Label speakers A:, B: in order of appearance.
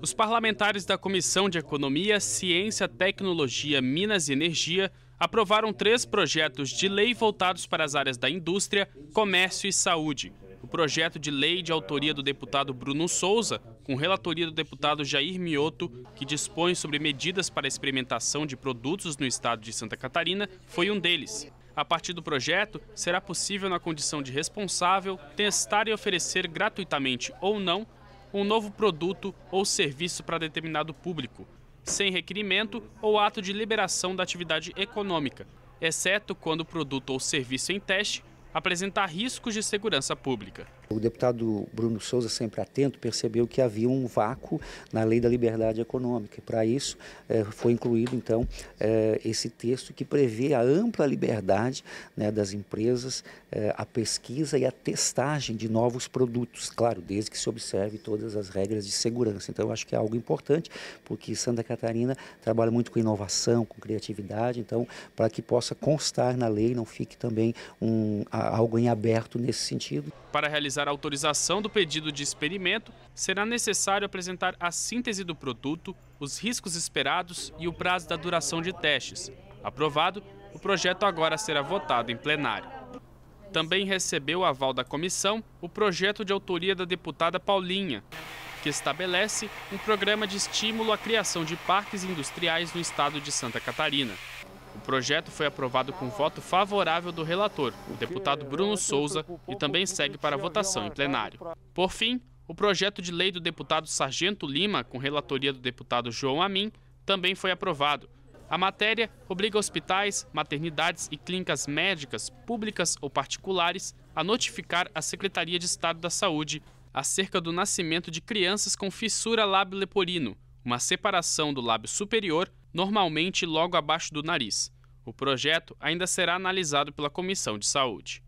A: Os parlamentares da Comissão de Economia, Ciência, Tecnologia, Minas e Energia aprovaram três projetos de lei voltados para as áreas da indústria, comércio e saúde. O projeto de lei de autoria do deputado Bruno Souza, com relatoria do deputado Jair Mioto, que dispõe sobre medidas para experimentação de produtos no estado de Santa Catarina, foi um deles. A partir do projeto, será possível, na condição de responsável, testar e oferecer gratuitamente ou não um novo produto ou serviço para determinado público, sem requerimento ou ato de liberação da atividade econômica, exceto quando o produto ou serviço em teste apresentar riscos de segurança pública.
B: O deputado Bruno Souza, sempre atento, percebeu que havia um vácuo na lei da liberdade econômica. E para isso é, foi incluído, então, é, esse texto que prevê a ampla liberdade né, das empresas, a é, pesquisa e a testagem de novos produtos, claro, desde que se observe todas as regras de segurança. Então, eu acho que é algo importante, porque Santa Catarina trabalha muito com inovação, com criatividade, então, para que possa constar na lei, não fique também um, algo em aberto nesse sentido.
A: Para realizar realizar a autorização do pedido de experimento, será necessário apresentar a síntese do produto, os riscos esperados e o prazo da duração de testes. Aprovado, o projeto agora será votado em plenário. Também recebeu o aval da comissão o projeto de autoria da deputada Paulinha, que estabelece um programa de estímulo à criação de parques industriais no estado de Santa Catarina projeto foi aprovado com voto favorável do relator, o deputado Bruno Souza, e também segue para votação em plenário. Por fim, o projeto de lei do deputado Sargento Lima, com relatoria do deputado João Amin, também foi aprovado. A matéria obriga hospitais, maternidades e clínicas médicas, públicas ou particulares, a notificar a Secretaria de Estado da Saúde acerca do nascimento de crianças com fissura lábio-leporino, uma separação do lábio superior, normalmente logo abaixo do nariz. O projeto ainda será analisado pela Comissão de Saúde.